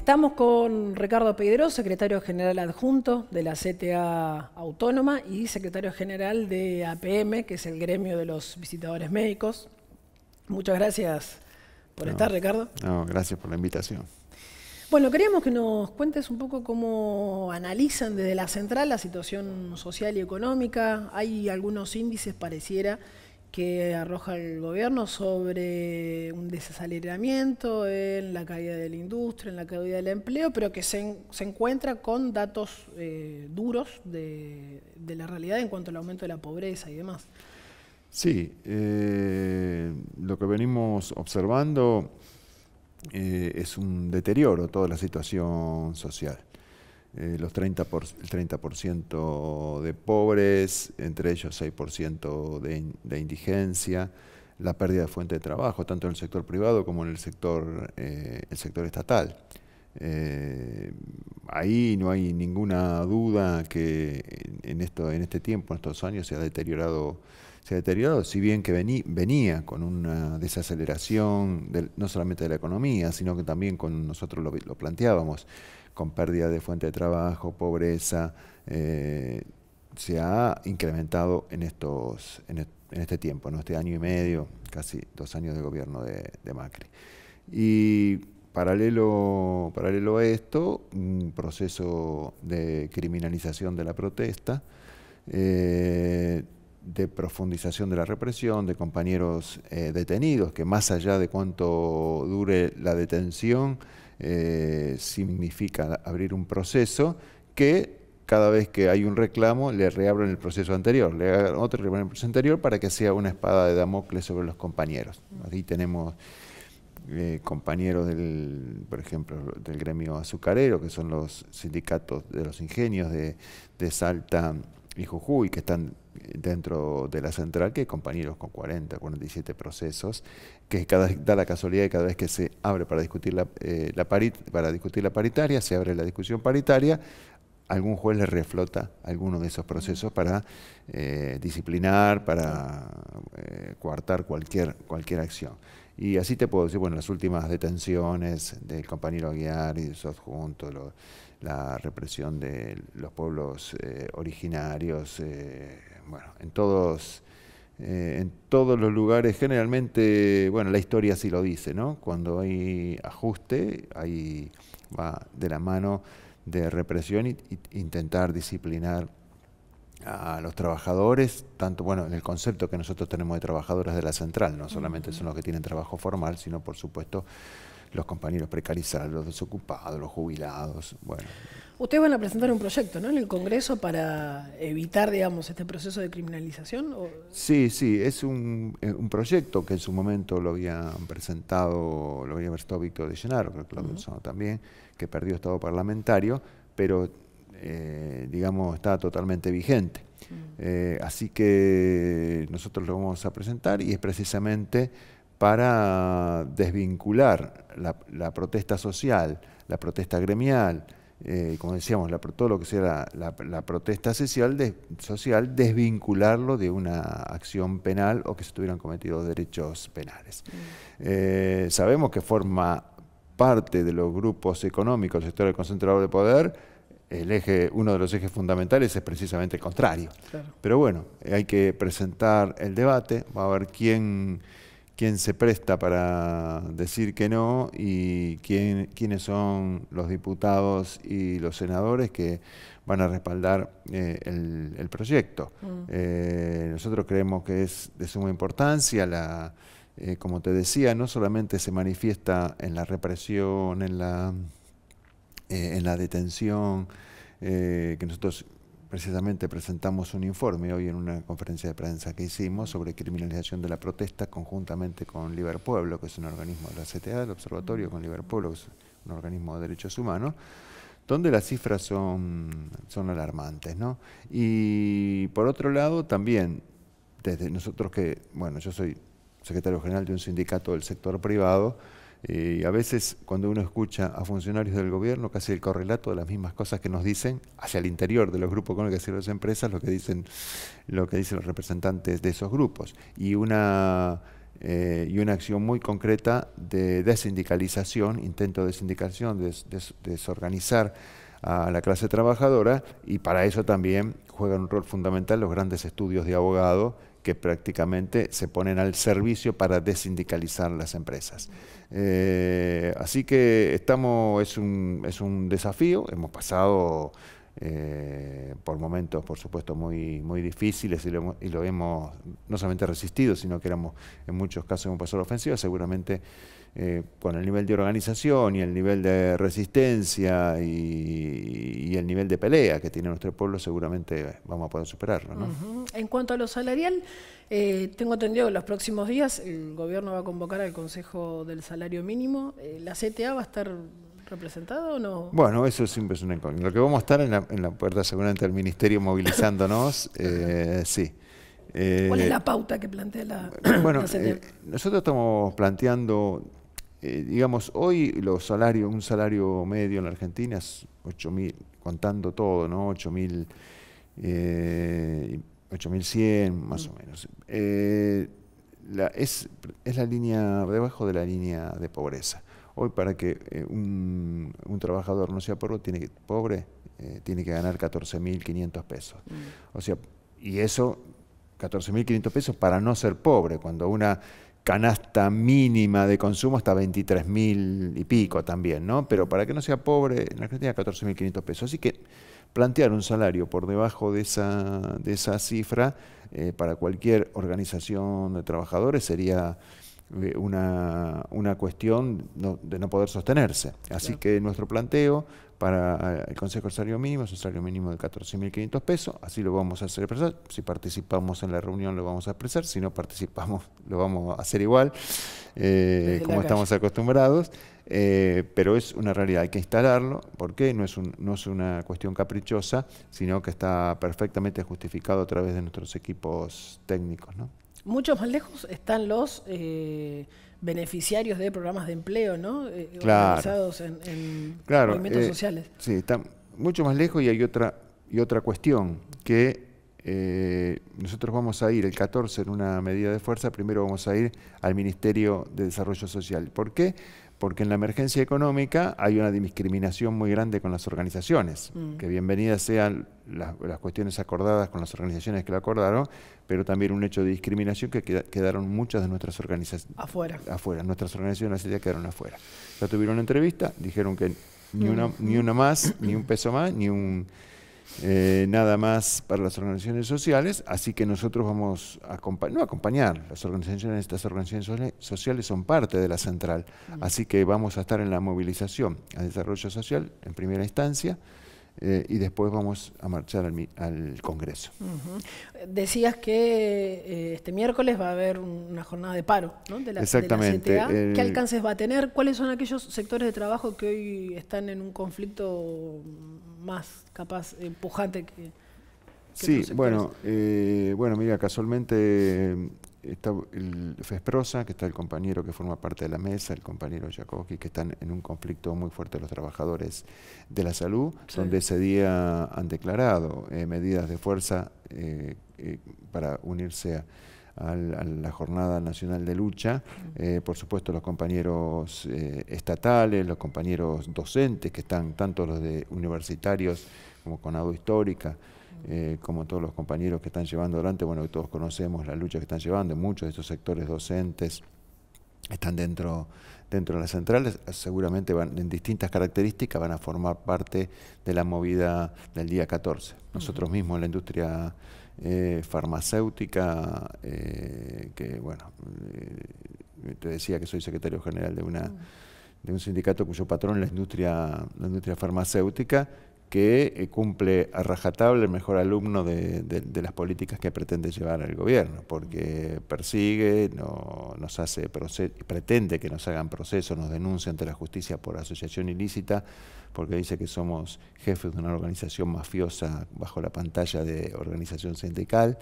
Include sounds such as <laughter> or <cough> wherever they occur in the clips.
Estamos con Ricardo Pedro, secretario general adjunto de la CTA Autónoma y secretario general de APM, que es el gremio de los visitadores médicos. Muchas gracias por estar, Ricardo. gracias por la invitación. Bueno, queríamos que nos cuentes un poco cómo analizan desde la central la situación social y económica. Hay algunos índices, pareciera, que arroja el gobierno sobre un desalineamiento en la caída de la industria, en la caída del empleo, pero que se, encuentra con datos eh, duros de, la realidad en cuanto al aumento de la pobreza y demás. Sí, eh, lo que venimos observando eh, es un deterioro toda la situación social. Eh, los 30 por, el 30% de pobres, entre ellos 6% de, de, indigencia, la pérdida de fuente de trabajo, tanto en el sector privado como en el sector, eh, el sector estatal. Eh, ahí no hay ninguna duda que en, esto, en este tiempo, en estos años, se ha deteriorado, se ha deteriorado si bien que venía con una desaceleración no solamente de la economía, sino que también con nosotros lo planteábamos con pérdida de fuente de trabajo, pobreza, eh, se ha incrementado en, estos, en, este tiempo, en este año y medio, casi dos años de gobierno de, Macri. Y paralelo, paralelo a esto, un proceso de criminalización de la protesta, eh, de profundización de la represión, de compañeros eh, detenidos, que más allá de cuánto dure la detención, eh, significa abrir un proceso que cada vez que hay un reclamo le reabren el proceso anterior, le hagan otro reclamo el proceso anterior para que sea una espada de Damocles sobre los compañeros. Ahí tenemos eh, compañeros del, por ejemplo, del gremio azucarero, que son los sindicatos de los ingenios de, de Salta y Jujuy, que están dentro de la central que hay compañeros con 40, 47 procesos, que cada, da la casualidad de cada vez que se abre para discutir la, eh, para discutir la paritaria, se abre la discusión paritaria, algún juez le reflota alguno de esos procesos para eh, disciplinar, para eh, coartar cualquier, cualquier acción. Y así te puedo decir, bueno, las últimas detenciones del compañero Aguiar y de su adjunto, la represión de los pueblos originarios, bueno, en todos, eh, en todos los lugares, generalmente, bueno, la historia sí lo dice, ¿no? Cuando hay ajuste, ahí va de la mano de represión e intentar disciplinar a los trabajadores, tanto, bueno, en el concepto que nosotros tenemos de trabajadoras de la central, no solamente son los que tienen trabajo formal, sino por supuesto los compañeros precarizados, los desocupados, los jubilados. Bueno. Ustedes van a presentar un proyecto, ¿no? En el Congreso para evitar, digamos, este proceso de criminalización. Sí, sí, es eh, un, proyecto que en su momento lo habían presentado, lo había presentado Víctor de Llenaro, creo que lo también, que perdió estado parlamentario, pero eh, digamos, está totalmente vigente. Mm. Eh, así que nosotros lo vamos a presentar y es precisamente para desvincular la, protesta social, la protesta gremial, eh, como decíamos, todo lo que sea la, protesta social, desvincularlo de una acción penal o que se tuvieran cometido derechos penales. Mm. Eh, sabemos que forma parte de los grupos económicos, el sector del concentrador de poder, el eje, uno de los ejes fundamentales es precisamente el contrario. Pero bueno, hay que presentar el debate, va a ver quién quién se presta para decir que no y quiénes son los diputados y los senadores que van a respaldar eh, el, proyecto. Mm. Eh, nosotros creemos que es de suma importancia eh, como te decía, no solamente se manifiesta en la represión, en la, en la detención, que nosotros precisamente presentamos un informe hoy en una conferencia de prensa que hicimos sobre criminalización de la protesta conjuntamente con Pueblo, que es un organismo de la CTA, el Observatorio, mm. con Pueblo, que es un organismo de derechos humanos, donde las cifras son, son alarmantes. ¿no? Y por otro lado, también, desde nosotros que, bueno, yo soy secretario general de un sindicato del sector privado, y eh, a veces cuando uno escucha a funcionarios del gobierno, casi el correlato de las mismas cosas que nos dicen hacia el interior de los grupos con los que sirven las empresas, lo que dicen, lo que dicen los representantes de esos grupos. Y una eh, y una acción muy concreta de desindicalización, intento de desindicalización, de, desorganizar a la clase trabajadora y para eso también juegan un rol fundamental los grandes estudios de abogados que prácticamente se ponen al servicio para desindicalizar las empresas. Eh, así que estamos, es un, es un desafío, hemos pasado eh, por momentos, por supuesto, muy, muy difíciles y lo, y hemos no solamente resistido, sino que éramos, en muchos casos hemos pasado la ofensiva, seguramente eh, con el nivel de organización y el nivel de resistencia y, el nivel de pelea que tiene nuestro pueblo, seguramente vamos a poder superarlo. En cuanto a lo salarial, eh, tengo entendido que en los próximos días el gobierno va a convocar al Consejo del Salario Mínimo. Eh, ¿La CTA va a estar representada o no? Bueno, eso siempre es un incógnita. Lo que vamos a estar en la, en la puerta seguramente del ministerio movilizándonos, <laughs> sí. ¿Cuál es la pauta que plantea la, <coughs> bueno, nosotros estamos planteando eh, digamos, hoy los salarios, un salario medio en la Argentina es 8.000, contando todo, ¿no? 8.000, eh, 8.100 más o menos. Eh, la, es, es, la línea, debajo de la línea de pobreza. Hoy para que eh, un, un, trabajador no sea pobre, tiene que, pobre, tiene que ganar 14.500 pesos. Mm. O sea, y eso, 14.500 pesos para no ser pobre, cuando una canasta mínima de consumo hasta 23 mil y pico también, ¿no? Pero para que no sea pobre, en Argentina 14 mil pesos. Así que plantear un salario por debajo de esa, cifra eh, para cualquier organización de trabajadores sería eh, una, cuestión de no poder sostenerse. Así que nuestro planteo para eh, el Consejo del Salario Mínimo, es un salario mínimo de 14.500 pesos, así lo vamos a hacer expresar, si participamos en la reunión lo vamos a expresar, si no participamos <laughs> lo vamos a hacer igual, eh, como estamos acostumbrados, eh, pero es una realidad, hay que instalarlo, porque no es, no es una cuestión caprichosa, sino que está perfectamente justificado a través de nuestros equipos técnicos. ¿no? mucho más lejos están los eh, beneficiarios de programas de empleo, ¿no? Eh, claro. Organizados en, movimientos eh, sociales. Sí, están mucho más lejos y hay otra, y otra cuestión, que nosotros vamos a ir el 14 en una medida de fuerza, primero vamos a ir al Ministerio de Desarrollo Social. ¿Por qué? porque en la emergencia económica hay una discriminación muy grande con las organizaciones, mm. que bienvenidas sean las, cuestiones acordadas con las organizaciones que la acordaron, pero también un hecho de discriminación que quedaron muchas de nuestras organizaciones afuera. afuera. Nuestras organizaciones ya quedaron afuera. Ya tuvieron una entrevista, dijeron que ni, mm. ni una más, ni un peso más, ni un eh, nada más para las organizaciones sociales, así que nosotros vamos a acompañar, no acompañar, las organizaciones, estas organizaciones sociales son parte de la central, así que vamos a estar en la movilización al desarrollo social en primera instancia eh, y después vamos a marchar al, Congreso. Decías que eh, este miércoles va a haber una jornada de paro ¿no? de la, Exactamente. ¿Qué alcances va a tener? ¿Cuáles son aquellos sectores de trabajo que hoy están en un conflicto más capaz empujante que... que sí, bueno, eh, bueno, mira, casualmente está el FESPROSA, que está el compañero que forma parte de la mesa, el compañero Jacobi, que están en un conflicto muy fuerte los trabajadores de la salud, donde ese día han declarado eh, medidas de fuerza eh, eh, para unirse a, la Jornada Nacional de Lucha. por supuesto, los compañeros estatales, los compañeros docentes, que están tanto los de universitarios como con Ado Histórica, eh, como todos los compañeros que están llevando adelante, bueno, todos conocemos la lucha que están llevando, muchos de estos sectores docentes están dentro, dentro de las centrales, seguramente en distintas características van a formar parte de la movida del día 14. Nosotros mismos en la industria eh, farmacéutica, eh, que bueno, te decía que soy secretario general de una... Mm. de un sindicato cuyo patrón es la industria, la industria farmacéutica, que eh, cumple a rajatable el mejor alumno de, las políticas que pretende llevar al gobierno, porque persigue, nos hace pretende que nos hagan proceso, nos denuncia ante la justicia por asociación ilícita, porque dice que somos jefes de una organización mafiosa bajo la pantalla de organización sindical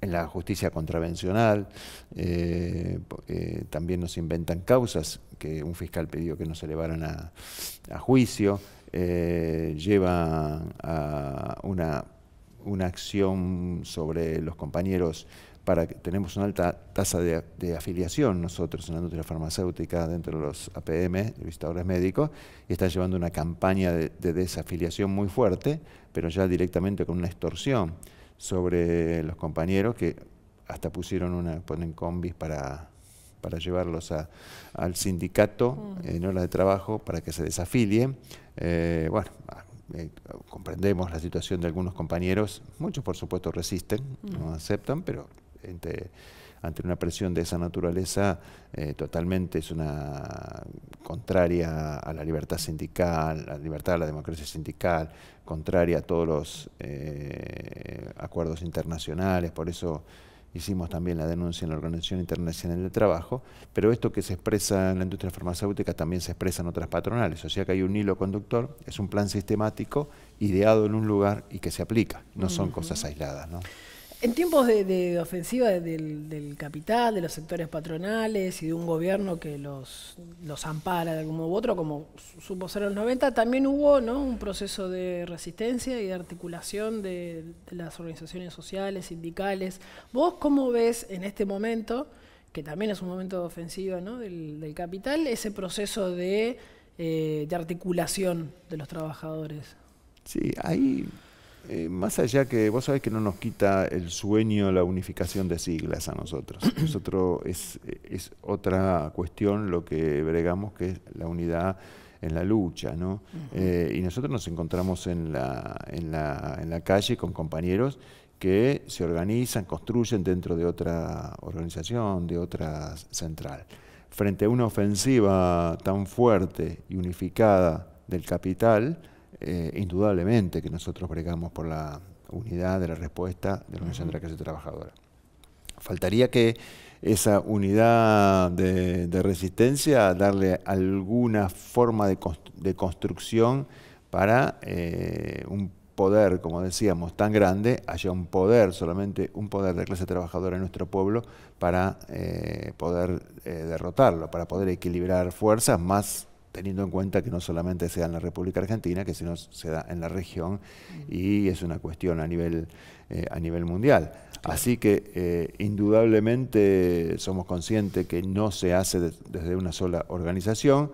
en la justicia contravencional, eh, eh, también nos inventan causas que un fiscal pidió que nos elevaran a juicio. Eh, lleva a una, una, acción sobre los compañeros para que tenemos una alta tasa de, afiliación nosotros en la industria farmacéutica dentro de los APM, de visitadores médicos, y está llevando una campaña de, de desafiliación muy fuerte, pero ya directamente con una extorsión sobre los compañeros que hasta pusieron una, ponen combis para para llevarlos al sindicato mm. en horas de trabajo para que se desafilien. Eh, bueno, eh, comprendemos la situación de algunos compañeros, muchos por supuesto resisten, no mm. aceptan, pero ante, ante, una presión de esa naturaleza eh, totalmente es una contraria a la libertad sindical, a la libertad, de la democracia sindical, contraria a todos los acuerdos internacionales, por eso hicimos también la denuncia en la Organización Internacional del Trabajo, pero esto que se expresa en la industria farmacéutica también se expresa en otras patronales, o sea que hay un hilo conductor, es un plan sistemático ideado en un lugar y que se aplica, no son cosas aisladas. ¿no? En tiempos de, ofensiva del, capital, de los sectores patronales y de un gobierno que los, los ampara de algún modo u otro, como supo ser en los 90, también hubo ¿no? un proceso de resistencia y de articulación de, las organizaciones sociales, sindicales. ¿Vos cómo ves en este momento, que también es un momento de ofensiva del, capital, ese proceso eh, de, articulación de los trabajadores? Sí, hay... Eh, más allá que vos sabés que no nos quita el sueño la unificación de siglas a nosotros. <clears throat> Nosotros es, otra cuestión lo que bregamos, que es la unidad en la lucha, ¿no? Eh, y nosotros nos encontramos en la, en la calle con compañeros que se organizan, construyen dentro de otra organización, de otra central. Frente a una ofensiva tan fuerte y unificada del capital, eh, indudablemente que nosotros bregamos por la unidad de la respuesta de la Unión de la Clase Trabajadora. Faltaría que esa unidad de, resistencia darle alguna forma de, construcción para eh, un poder, como decíamos, tan grande, haya un poder, solamente un poder de clase trabajadora en nuestro pueblo para eh, poder derrotarlo, para poder equilibrar fuerzas más teniendo en cuenta que no solamente se da en la República Argentina, que sino se da en la región y es una cuestión a nivel, eh, a nivel mundial. Así que eh, indudablemente somos conscientes que no se hace desde una sola organización,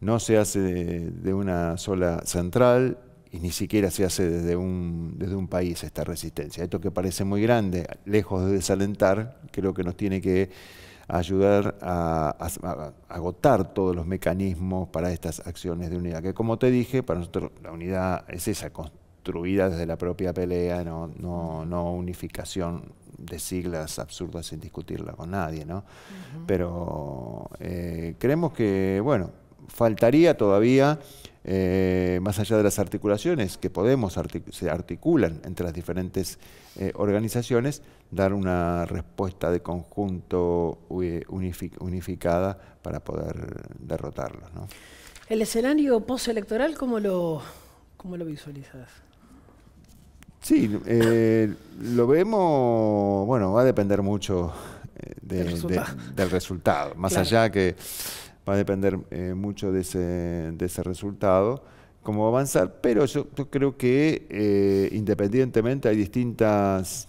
no se hace de, de, una sola central y ni siquiera se hace desde un, desde un país esta resistencia. Esto que parece muy grande, lejos de desalentar, creo que nos tiene que ayudar a, agotar todos los mecanismos para estas acciones de unidad, que como te dije, para nosotros la unidad es esa, construida desde la propia pelea, no, no, unificación de siglas absurdas sin discutirla con nadie, Pero eh, creemos que, bueno, faltaría todavía, eh, más allá de las articulaciones que podemos, se articulan entre las diferentes eh, organizaciones, dar una respuesta de conjunto unificada para poder derrotarlos. ¿El escenario postelectoral cómo lo, cómo lo visualizas? Sí, eh, lo vemos, bueno, va a depender mucho eh, del resultado, más allá que va a depender eh, mucho de ese, de ese resultado, cómo va a avanzar, pero yo, creo que independientemente hay distintas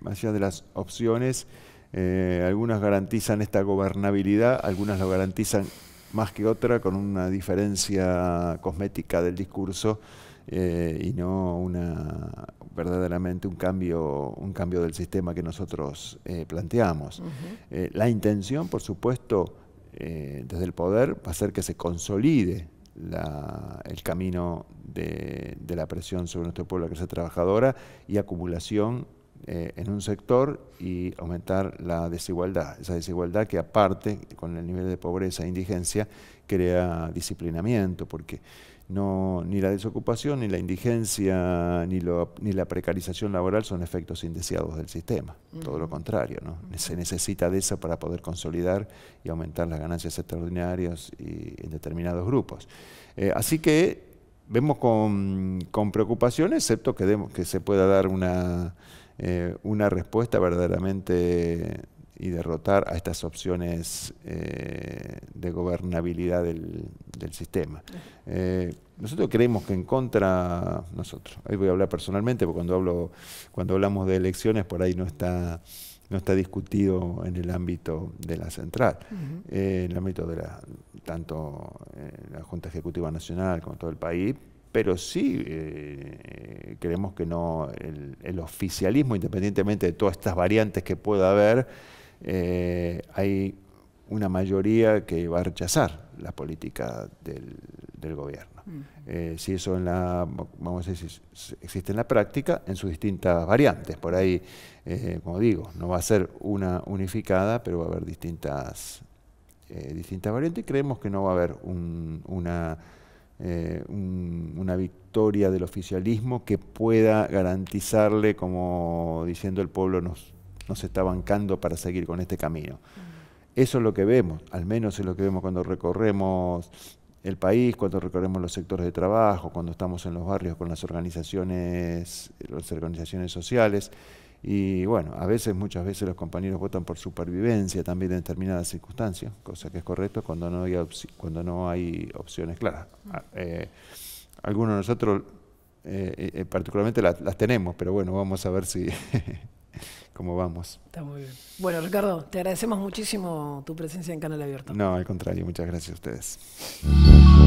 más allá de las opciones, eh, algunas garantizan esta gobernabilidad, algunas lo garantizan más que otra con una diferencia cosmética del discurso eh, y no una verdaderamente un cambio un cambio del sistema que nosotros eh, planteamos. la intención, por supuesto, desde el poder va a ser que se consolide el camino de, la presión sobre nuestro pueblo, que clase trabajadora y acumulación eh, en un sector y aumentar la desigualdad. Esa desigualdad que aparte, con el nivel de pobreza e indigencia, crea disciplinamiento, porque no, ni la desocupación, ni la indigencia, ni, ni la precarización laboral son efectos indeseados del sistema. Todo lo contrario, ¿no? Se necesita de eso para poder consolidar y aumentar las ganancias extraordinarias en determinados grupos. Eh, así que vemos con, con preocupación, excepto que, que se pueda dar una eh, una respuesta verdaderamente y derrotar a estas opciones eh, de gobernabilidad del, sistema. Eh, nosotros creemos que en contra, nosotros, ahí voy a hablar personalmente, porque cuando, hablo, cuando hablamos de elecciones por ahí no está, no está discutido en el ámbito de la central, en el ámbito de la, tanto la Junta Ejecutiva Nacional como todo el país, pero sí eh, creemos que no el, oficialismo, independientemente de todas estas variantes que pueda haber, eh, hay una mayoría que va a rechazar la política del, gobierno. Mm. Eh, si eso en la, vamos a decir, existe en la práctica, en sus distintas variantes. Por ahí, como digo, no va a ser una unificada, pero va a haber distintas, distintas variantes y creemos que no va a haber una eh, una victoria del oficialismo que pueda garantizarle, como diciendo el pueblo nos, nos está bancando para seguir con este camino. Eso es lo que vemos, al menos es lo que vemos cuando recorremos el país, cuando recorremos los sectores de trabajo, cuando estamos en los barrios con las organizaciones, las organizaciones sociales. Y bueno, a veces, muchas veces los compañeros votan por supervivencia también en determinadas circunstancias, cosa que es correcto cuando no hay, cuando no hay opciones claras. Ah, eh, algunos de nosotros eh, eh, particularmente las, tenemos, pero bueno, vamos a ver si <laughs> cómo vamos. Está muy bien. Bueno, Ricardo, te agradecemos muchísimo tu presencia en Canal Abierto. No, al contrario, muchas gracias a ustedes.